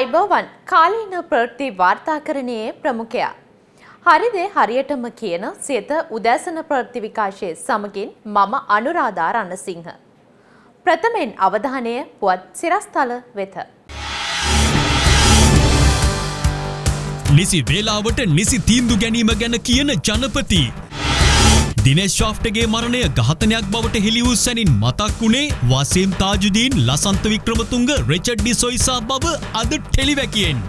අයිබෝවන් කාලීන ප්‍රෘත්ති වාර්තාකරණයේ ප්‍රමුඛයා. හරිදේ හරියටම කියන සියත උදෑසන ප්‍රෘත්ති විකාශයේ සමගින් මම අනුරාධා රණසිංහ. ප්‍රථමයෙන් අවධානය පුවත් සිරස්තල වෙත. නිසි වේලාවට නිසි තීන්දු ගැනීම ගැන කියන ජනපති දිනේශ් ශාෆ්ටගේ මරණය ඝාතනයක් බවට හෙළි වූ සැනින් මතක් වුණේ වසීම් තාජුදීන් ලසන්ත වික්‍රමතුංග රිචඩ් ඩිසොයිසා බව අද ටෙලිවැකියෙන්.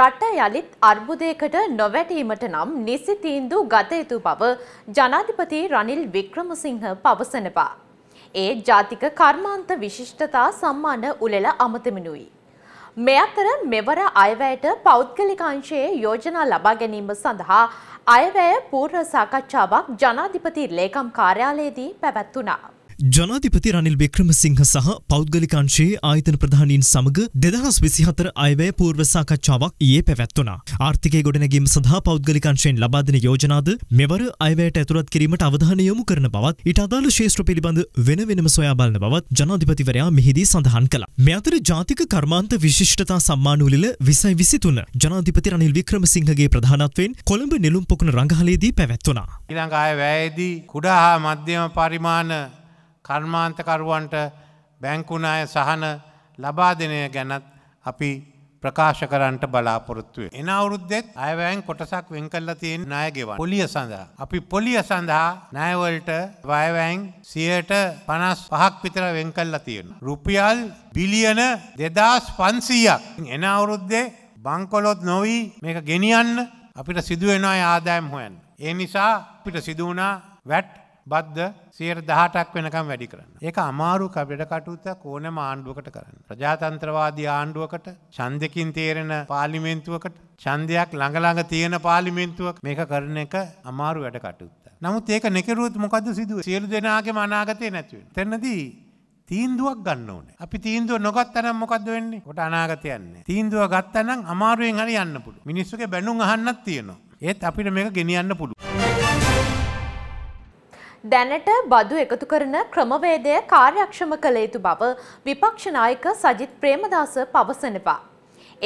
රට යළිත් අර්බුදයකට නොවැටීමට නම් නිසි තීන්දු ගත යුතු බව ජනාධිපති රනිල් වික්‍රමසිංහ පවසනවා. ඒ ජාතික කර්මාන්ත විශිෂ්ටතා සම්මාන උළෙල අමතමිනුයි. මේ අතර මෙවර අයවැයට පෞද්ගලික අංශයේ යෝජනා ලබා ගැනීම සඳහා අයවැය පූර්ව සාකච්ඡාවක් ජනාධිපති ලේකම් කාර්යාලයේදී පැවැත්වුණා. ජනාධිපති රනිල් වික්‍රමසිංහ සහ පෞද්ගලිකංශයේ ආයතන ප්‍රධානීන් සමග දෙදහස් විසිහතර අයවැය පූර්ව සාකච්ඡාවක් ඊයේ පැවැත්වුණා. ආර්ථිකය ගොඩනැගීම සඳහා පෞද්ගලිකංශයෙන් ලබා දෙන යෝජනාද මෙවර අයවැයට ඇතුළත් කිරීමට අවධානය යොමු කරන බවත් ඊට අදාළ ශේෂ්ත්‍ර පිළිබඳ වෙන වෙනම සොයා බලන බවත් ජනාධිපතිවරයා මෙහිදී සඳහන් කළා. මේ අතර ජාතික කර්මාන්ත විශිෂ්ටතා සම්මාන උළෙල 2023 ජනාධිපති රනිල් වික්‍රමසිංහගේ ප්‍රධානත්වයෙන් කොළඹ නෙළුම් පොකුණ රංගහලේදී පැවැත්වුණා. ඊළඟ අයවැයේදී කුඩා හා මධ්‍යම පරිමාණ කර්මාන්තකරුවන්ට බැංකුනාය සහන ලබා දෙනය ගැනත් අපි ප්‍රකාශ කරන්ට බලාපොරොත්තුවේ. එන අවුරුද්දෙත් අයවැෑන් කොටසක් වෙන් කල්ල තියෙන් නායගෙව. පොලිය සඳහා. අපි පොලිය සඳහා නෑවලට වයවැෑන් සියට පනස් පහක් විතර වෙන් කල්ල තියෙන. රුපියල් බිලියන දෙදස් පන්සීයක් එන අවුරුද්දේ බංකොලොත් නොවී මේක ගෙනියන්න අපිට සිදුවෙනයි ආදායම් හොයන්. ඒ නිසා අපිට සිදුවනා වැට් බද්ධ සේර දහටක් වෙනකම් වැඩි කරන්න. ඒක අමාරු කබෙඩ කටුත්තක් ඕනම ආණ්ඩුවකට කරන්න. ප්‍රජාතන්ත්‍රවාදී ආණ්ඩුවකට චන්දකින් තේරෙන පාලිමේන්තුවකට චන්දයක් ළඟළඟ තියෙන පාලිමේන්තුවක් මේක කරන එක අමාරු වැඩ කටුත්ත. නමුත් ඒක නෙකරුවත් මොකද සිදුව සියලු දෙනාගේ මනාගතය නැතිවෙන. තැනදී තීන්දුවක් ගන්න ඕන අපි තීන්දුව නොගත්තනම් මොකද වෙන්නේ කොට අනාගතයන්නේ තීන්දුව ගත්තනම් අමාරුවෙන් හරි යන්න පුළු මිනිස්සුගේ බැනුම් අහන්නත් තියෙනවා ඒත් අපිට මේක ගෙනියන්න පුළුවන් දැනට බදු එකතු කරන ක්‍රමවේදය කාර්යක්ෂම කළ යුතු බව විපක්ෂ නායක සජිත් ප්‍රේමදාස පවසනවා.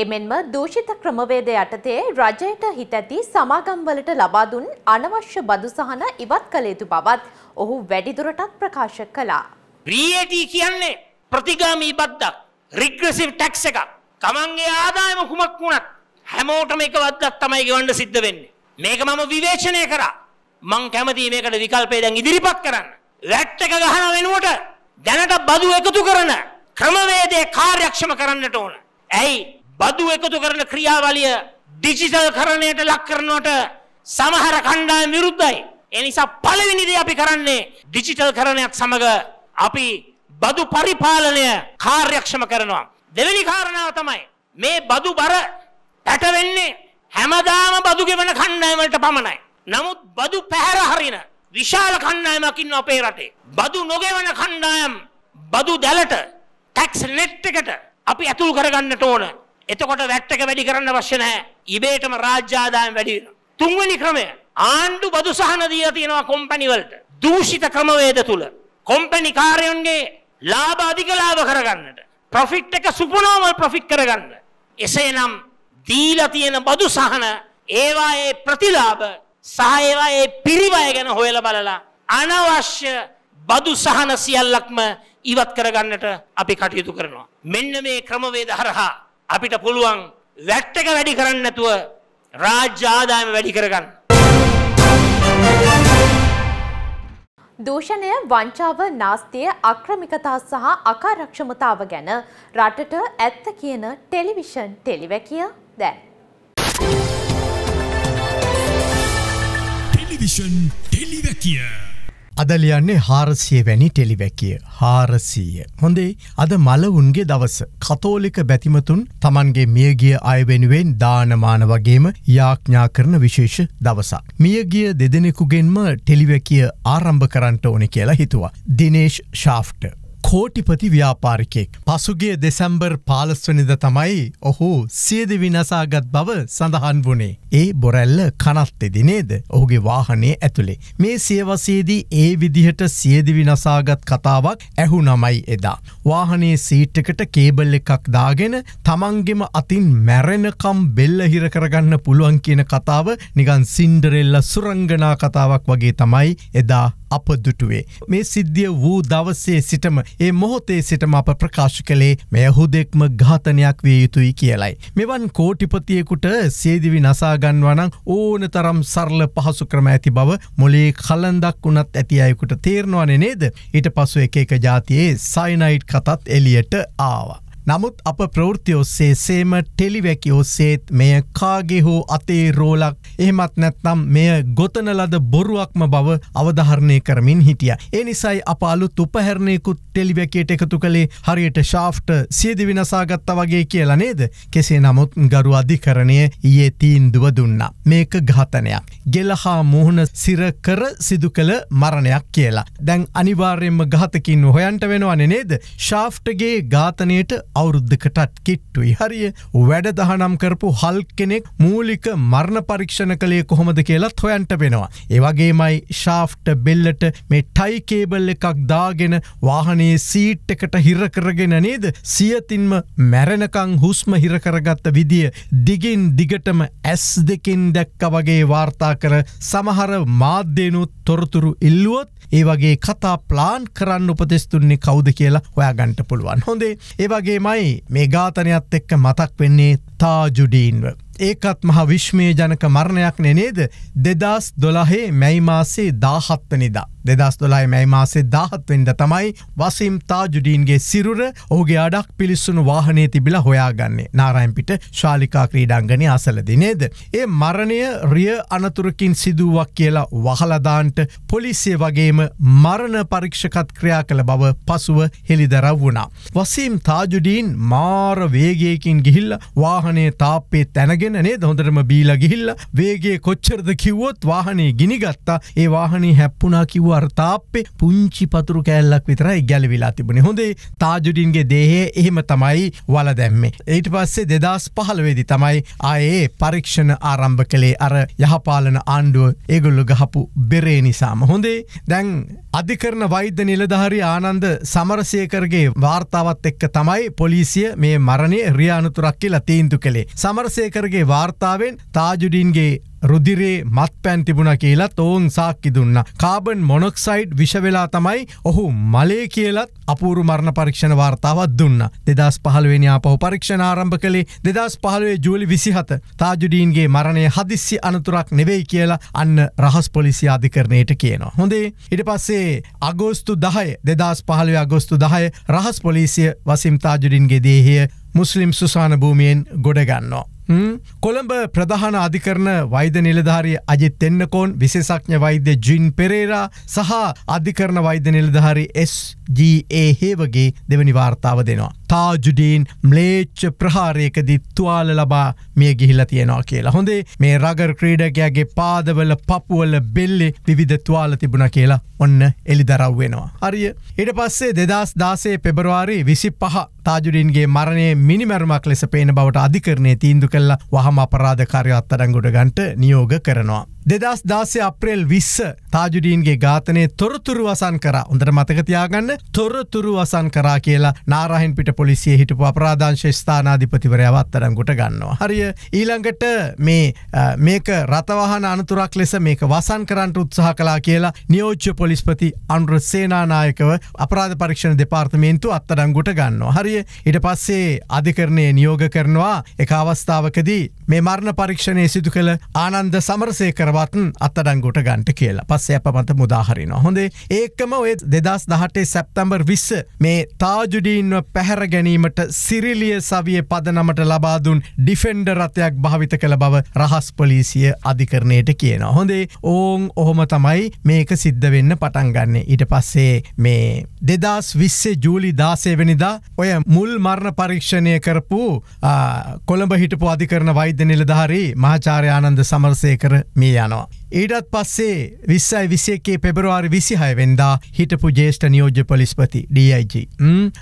එමෙන්ම දූෂිත ක්‍රමවේද යටතේ රජයට හිත ඇති සමාගම්වලට ලබා දුන් අනවශ්‍ය බදු සහන ඉවත් කළ යුතු බවත් ඔහු වැඩිදුරටත් ප්‍රකාශ කළා. VAT කියන්නේ ප්‍රතිගාමී බද්දක්, රිග්‍රෙසිව් ටැක්ස් එකක්. තමන්ගේ ආදායම කුමක් වුණත් හැමෝටම එක වද්දක් තමයි ගෙවන්න සිද්ධ වෙන්නේ. මේක මම විවේචනය කරා. මං කැමති මේකට විකල්පේ දැන් ඉදිරිපත් කරන්න. වැට් එක ගහන වෙනුවට දැනට බදු එකතු කරන ක්‍රමවේදය කාර්යක්ෂම කරන්නට ඕන. ඇයි? බදු එකතු කරන ක්‍රියාවලිය ඩිජිටල් කරණයට ලක් කරනවට සමහර කණ්ඩායම් විරුද්ධයි. ඒ නිසා පළවෙනි දේ අපි කරන්නේ ඩිජිටල් කරණයත් සමග අපි බදු පරිපාලනය කාර්යක්ෂම කරනවා. දෙවෙනි කාරණාව තමයි මේ බදු බර පැටවෙන්නේ හැමදාම බදු ගෙවන කණ්ඩායම් වලට පමණයි. නමුත් බදු පැහැර හරින විශාල කණ්ඩායමක් ඉන්න අපේ රටේ. බදු නොගෙවන කණ්ඩායම් බදු දැලට ටැක්ස් නෙට් එකට අපි ඇතුල් කරගන්නට ඕන. එතකොට වැට් එක වැඩි කරන්න අවශ්‍ය නැහැ. ඉබේටම රාජ්‍ය ආදායම වැඩි වෙනවා. තුන්වෙනි ක්‍රමය ආණ්ඩු බදු සහන දීලා තියෙනවා කොම්පැනි වලට. දූෂිත ක්‍රමවේද තුල කොම්පැනි කාර්යයන්ගේ ලාභ අධික ලාභ කරගන්නට. ප්‍රොෆිට් එක සුපනෝමල් ප්‍රොෆිට් කරගන්න. එසේනම් දීලා තියෙන බදු සහන ඒවායේ ප්‍රතිලාභ සහ ඒවා ඒ පිරිවය ගැන හොයලා බලලා අනවශ්‍ය බදු සහන සියල්ලක්ම ඉවත් කරගන්නට අපි කටයුතු කරනවා. මෙන්න මේ ක්‍රමවේද හරහා අපිට පුළුවන් වැට් එක වැඩි කරන්න නැතුව රාජ්‍ය ආදායම වැඩි කරගන්න. දූෂණය වංචාව නාස්තිය අක්‍රමිකතා සහ අකාරක්ෂමතාව ගැන රටට ඇත්ත කියන ටෙලිවිෂන් ටෙලිවැකිය දැන්. ටෙලිවිෂන් ටෙලිවැකිය. අදලියන්නේ හාරසිය වැනි ටෙලිවැකිය හාරසීය. හොඳේ අද මලවුන්ගේ දවස කතෝලික බැතිමතුන් තමන්ගේ මියගිය අයවෙනුවෙන් දානමාන වගේම යාඥා කරන විශේෂ දවසක්. මියගිය දෙදෙනෙකුගෙන්ම ටෙලිවැකිය ආරම්භ කරන්නට ඕනි කියලා හිතුවා. දිනේශ් ශාෆ්ට කෝටිපති ව්‍යාපාරිකයෙක්. පසුගේ දෙසැම්බර් පාලස්වනිද තමයි ඔහු සියදවි නසාගත් බව සඳහන් වනේ. ඒ බොරැල්ල කනත්තෙදි නේද ඔහුගේ වාහනේ ඇතුළේ. මේ සියවසේදී ඒ විදිහට සියදිවි නසාගත් කතාවක් ඇහු නමයි එදා. වාහනේ සීට්ටකට කේබල් එකක් දාගෙන තමන්ගෙම අතින් මැරෙනකම් බෙල්ල හිරකරගන්න පුළුවන් කියන කතාව නිගන් සින්ඩරෙල්ල සුරංගනා කතාවක් වගේ තමයි එදා අප දුටුවේ. මේ සිද්ධිය වූ දවසේ සිටම ඒ මොහොතේ සිටම අප ප්‍රකාශ කළේ මෙය හුදෙක්ම ඝාතනයක් විය යුතුයි කියලයි. මෙවන් කෝටිපතියෙකුට සේදිවි නසාගන්වනං ඕන තරම් සරල පහසු ක්‍රම ඇති බව මොලේ කලන්දක් වුණත් ඇති අයකුට තේරණවන නේද. ඊට පසු එක එක ජාතියේ සයිනයිට් කතත් එලියට ආවා. නමුත් අප ප්‍රෘති ඔස්සේ සේම ටෙලිවැකි ඔස්සේත් මෙය කාගේ හෝ අතේ රෝලක් එහෙමත් නැත්නම් මෙය ගොතනලද බොරුවක්ම බව අවධහරණය කරමින් හිටිය. ඒ නිසයි අප අලු තුපහැරණයකුත් ටෙලිවැකේට එකතු කළේ හරියට ශාෆ්ට සියදි විනසාගත්ත වගේ කියලා නේද කෙසේ නමුත් ගරු අධිකරණය ඒ තීන්දුව දුන්නා. මේක ඝාතනයක්. ගෙල හා මුහුණ සිරකර සිදු කළ මරණයක් කියලා. දැන් අනිවාර්යෙන්ම ගාතකින් හොයන්ට වෙනවන නේද ශාෆ්ටගේ ඝාතනයට අවුරුද්ධකටත් කිට්ටුයි හරිය වැඩ දහනම් කරපු හල් කෙනෙක් මූලික මරණ පරීක්ෂණ කළේ කොහොමද කියලත් හොයන්ට වෙනවා. ඒවගේමයි ශාෆ්ට බෙල්ලට මේ ටයිකේබල් එකක් දාගෙන වාහනේ සීට් එකට හිරකරගෙන නේද සියතින්ම මැරණකං හුස්ම හිරකරගත්ත විදිිය දිගින් දිගටම ඇස් දෙකින් දැක්ක වගේ වාර්තා කර සමහර මාධ්‍යනුත් තොරතුරු ඉල්ලුවොත් ඒ වගේ කතා ප්ලාන් කරන්න උපදෙස්තුන්නේ කෞද කියලා ඔයාගන්ට පුළුවන් හොඳේ ඒවගේ වගේමයි මේ ඝාතනයක්ත් එක්ක මතක් වෙන්නේ තාජුඩීන්ව. ඒකත් මහ විශ්මය ජනක මරණයක් නෙනේද දෙදස් දොළහේ මැයි මාසේ දාහත්වනිදා. දෙදස් දොලයි මැයි මාසේ දහත්වෙන්ට තමයි වසම් තාජුඩීන්ගේ සිරුර ඔහුගේ අඩක් පිළිස්සුණු වාහනය තිබිල හොයාගන්නේ නාරයිම්පිට ශාලිකා ක්‍රීඩංගනය අසලදි නේද. ඒ මරණය රිය අනතුරකින් සිදුවක් කියලා වහලදාන්ට පොලිසිය වගේම මරණ පරීක්ෂකත් ක්‍රියා කළ බව පසුව හෙළිදරව් වුණා. වසීම් තාජුඩීන් මාර වේගයකින් ගිහිල්ල වාහනේ තාපේ තැනගෙන නේ දොඳරම බීල ගිහිල්ල වේගේ කොච්චරද කිව්වොත් වාහනේ ගිනිගත්තා ඒ වාහනේ හැප්පුනා කිව්ව අර්තාප්පේ පුංචි පතුරු කෑල්ලක් විතරයි ගැලවිලා තිබුණේ හොඳේ තාජුඩින්ගේ දේහය එහෙම තමයි වල දැම්මේ. ඊට පස්සේ දෙදස් පහළවේදි තමයි ආයේ පරීක්ෂණ ආරම්භ කළේ අර යහපාලන ආණ්ඩුව ඒගොල්ලු ගහපු බෙරේ නිසාම හොඳේ දැන් අධිකරන වෛද්‍ය නිලධහරි ආනන්ද සමරසයකරගේ වාර්තාවත් එක්ක තමයි පොලිසිය මේ මරණය රියානුතුරක් කියලා තීන්දු කළේ. සමරසයකරගේ වාර්තාවෙන් තාජුඩින්ගේ රුදිරේ මත් පැන් තිබුණ කියලත් ඔවුන් සාක්කි දුන්න. කාබන් මොනොක්සයිඩ් විෂවෙලා තමයි ඔහු මලේ කියලත් අපූරු මරණ පරීක්ෂණ වාර්තාවත් දුන්න. දෙදස් පහළුවෙනි අපහු පරීක්ෂණ ආරම්භ කළේ දෙදස් පහළුවේ ජූලි විසිහත තාජුඩීන්ගේ මරණය හදිස්සි අනතුරක් නෙවෙයි කියලා අන්න රහස් පොලිසි අධිකරණයට කියනවා. හොඳේ ඉට පස්සේ අගෝස්තු දහය දෙදස් පහළුව අගොස්තු දහය රහස් පොලිසිය වසිම් තාජුඩින්ගේ දේහය මුස්ලිම් සුසාන භූමියෙන් ගොඩගන්නවා. කොළඹ ප්‍රධාන අධිකරන වෛද නිලධාරී අජි තෙන්න්නකෝන් විශේසක්ඥ වෛද්‍ය ජින් පෙරේරා සහ අධිකරන වෛද නිලධාරි SGA හේවගේ දෙවනි වාර්තාව දෙනවා. තාජුඩීන් ම්ලේච්ච ප්‍රහාරයකදි තුවාල ලබා මිය ගිහිල තියෙනවා කියලා හොඳේ මේ රගර් ක්‍රීඩකයාගේ පාදවල පපුුවල බෙල්ලෙ විවිධ තුවාල තිබුණ කියලා ඔන්න එලි දරව්වෙනවා. හරිය ඉට පස්සේ දෙදස් දාසේ පෙබරවාරි විසි පහ තාජුඩීන්ගේ මරණය මිනිමැරමක් ලෙස පේන බවට අධිකරණය තීන්දු කළ කල්ලා වහම අපරාධකාරය අත්තඩංගුඩ ගන්ට නියෝග කරනවා. දෙදස් දාසය අප්‍රේල් විස්ස තාජුඩීන්ගේ ඝාතනය තොරතුරු වසන් කරා උඳට මතකතියාගන්න තොරතුරු වසන් කරා කියලා නාරහින් පිට පොලිසිය හිටපු අපරාධංශ ස්ථානාධිපතිවරයවත්තරම් ගොට ගන්නවා. හරිය ඊළඟට මේ මේක රතවහන අනතුරක් ලෙස මේක වසන් කරන්ට උත්සාහ කලා කියලා නියෝච්ච පොලිස්පති අන්ුර සේනානායකව අපරාධ පරීක්ෂණ දෙපාර්තමේන්තු අත්තරම් ගොට ගන්නවා. හරිය ඉට පස්සේ අධිකරණය නියෝග කරනවා එක අවස්ථාවකදී මේ මරණ පරීක්ෂණය සිදු කළ ආනන්ද සමරසය කර කරවත්න් අත්තඩන් ගොට ගන්ට කියලා පස්ස අප මත මුදාහරින හොඳේ ඒකම ඔය දෙදස් දහටේ සැප්තම්බර් විස්ස මේ තාජුඩීන්ව පැහැර ගැනීමට සිරිලිය සවිය පදනමට ලබාදුන් ඩිෆෙන්ඩ රථයක් භාවිත කළ බව රහස් පොලිසිය අධිකරණයට කියන හොඳේ ඕන් ඔහොම තමයි මේක සිද්ධ වෙන්න පටන්ගන්න ඊට පස්සේ මේ දෙදස් විස්සේ ජූලි දාසේවනිදා ඔය මුල් මරණ පරීක්ෂණය කරපු කොළඹ හිටපු අධිකරන වෛද්‍ය නිලධාරී මහාචාරයානන්ද සමර්සය කර මේ යනවා. ඊටත් පස්සේ විස්සයි විසේකේ පෙබරවාරි විසිහයවෙන්දා හිටපු ජේෂ්ට නියෝජ්‍ය පොලිස්පති DIG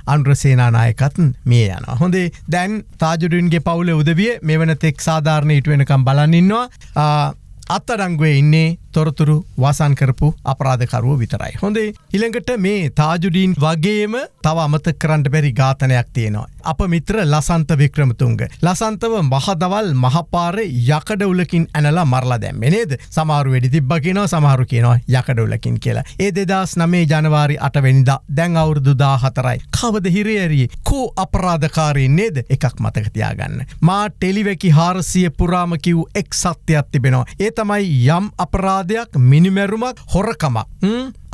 අන්ුරසේනානායකත්න් මේ යන. හොඳේ දැන් තාජුඩුන්ගේ පවුල උදවිය මෙවන තෙක් සාධාරණ ඉටුවෙනකම් බලන්නන්නවා අත්තඩංගුවේ ඉන්නේ තොරතුරු වාසන් කරපු අපරාධකරුව විතරයි. හොඳේ ඉළඟට මේ තාජුඩීන් වගේම තව අමත කරන්න බැරි ඝාතනයක් තියෙනවා. අප මිත්‍ර ලසන්ත වික්‍රමතුන්ග. ලසන්තව මහදවල් මහපාර යකඩවුලකින් ඇනලා මරලා දැම්මෙනේද සමාරු වැඩි තිබ්බ කියනවා සමහරු කියනවා යකඩවුලකින් කියලා. ඒ දෙදස් නමේ ජනවාරි අටවෙනිදා දැන් අවුරුදුදා හතරයි. කවද හිරේඇරී කෝ අපරාධකාරී නේද එකක් මතකතියාගන්න. මා ටෙලිවැකි හාරසිය පුරාම කිව් එක් සත්‍යයක් තිබෙනවා. ඒ තමයි යම් අපරාධ අපරාධයක් මිනිමැරුමක් හොරකමක්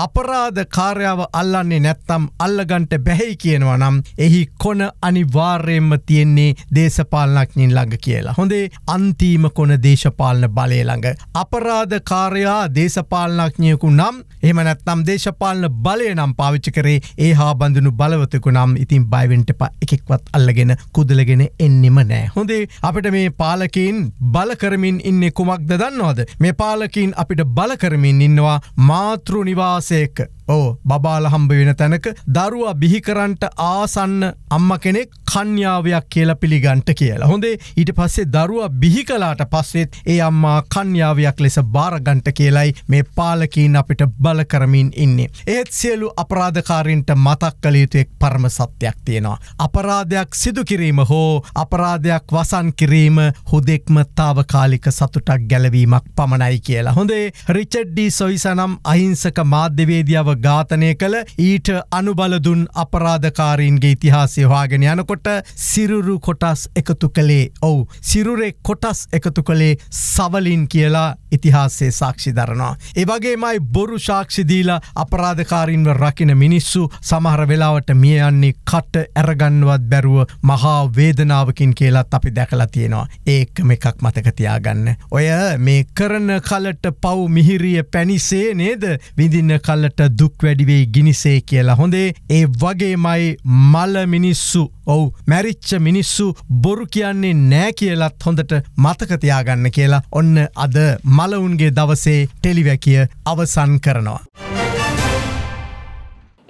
අපරාධ කාර්යාව අල්ලන්නේ නැත්තම් අල්ලගන්ට බැහැයි කියනවා නම් එහි කොන අනිවාර්යෙන්ම තියෙන්නේ දේශපාලනක්ඥින් ළඟ කියලා. හොඳේ අන්තිම කොන දේශපාලන බලය ළඟ. අපරාධ කාරයා දේශපාලනක්ඥයකු නම් එම නැත්තම් දේශපාලන බලය නම් පාවිච්ච කරේ ඒ හා බඳුනු බලවතකු නම් ඉතින් බයිවෙන්ට ප එකෙක්වත් අල්ලගෙන කුදලගෙන එන්නෙම නෑ. හොඳේ අපිට මේ පාලකින් බලකරමින් ඉන්න කුමක් දන්නවාද. මේ පාලකින් අපිට බලකරමින් ඉන්නවා මාතෘ නිවාස විශ්වාසයක ඕ බබාල හම්බ වෙන තැනක දරුවා බිහිකරන්ට ආසන්න අම්ම කෙනෙක් කන්්‍යාවයක් කියලා පිළිගන්ට කියලා. හොඳේ ඊට පස්සේ දරුවා බිහිකලාට පස්සෙත් ඒ අම්මා කන්්‍යාවයක් ලෙස බාරගන්ට කියලයි මේ පාලකීන් අපිට බල කරමින් ඉන්නේ. ඒත් සියලු අපරාධකාරින්ට මතක් කළ යුතුයෙක් පර්ම සත්‍යයක් තියෙනවා. අපරාධයක් සිදුකිරීම හෝ අපරාධයක් වසන් කිරීම හුදෙක්ම තාවකාලික සතුටක් ගැලවීමක් පමණයි කියලා. හොඳේ රිචඩ්ඩී සොයිසනම් අහිංසක මාධ්‍යවේදියාව ඝාතනය කළ ඊට අනුබලදුන් අපරාධකාරීන්ගේ ඉතිහාසය හවාගෙන යනකොට සිරුරු කොටස් එකතු කළේ ඔවු සිරුරේ කොටස් එකතු කළේ සවලින් කියලා ඉතිහාසේ සාක්ෂි දරනවා. ඒවගේමයි බොරු ශාක්ෂිදීලා අපරාධකාරීන්ව රකින මිනිස්සු සමහර වෙලාවට මියයන්නේ කට ඇරගන්නවත් බැරුව මහා වේදනාවකින් කියලත් අපි දැකලා තියෙනවා. ඒක්කම එකක් මතකතියාගන්න. ඔය මේ කරන කලට පව් මිහිරිය පැනිසේ නේද විඳින්න කල්ලට දු දුක් වැඩිවෙයි ගිනිසේ කියලා හොඳේ ඒ වගේමයි මල්ල මිනිස්සු ඔවු මැරිච්ච මිනිස්සු බොරු කියන්නේ නෑ කියලත් හොඳට මතකතියාගන්න කියලා ඔන්න අද මලවුන්ගේ දවසේ ටෙලිවැකිය අවසන් කරනවා.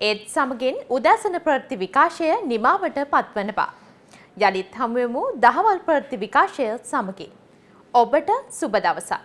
ඒත් සමගින් උදැසන ප්‍රෘති විකාශය නිමාවට පත්වනවා. යළිත් හමුවමු දහවල් ප්‍රෘති විකාශය සමගින්. ඔබට සුබ දවසක්.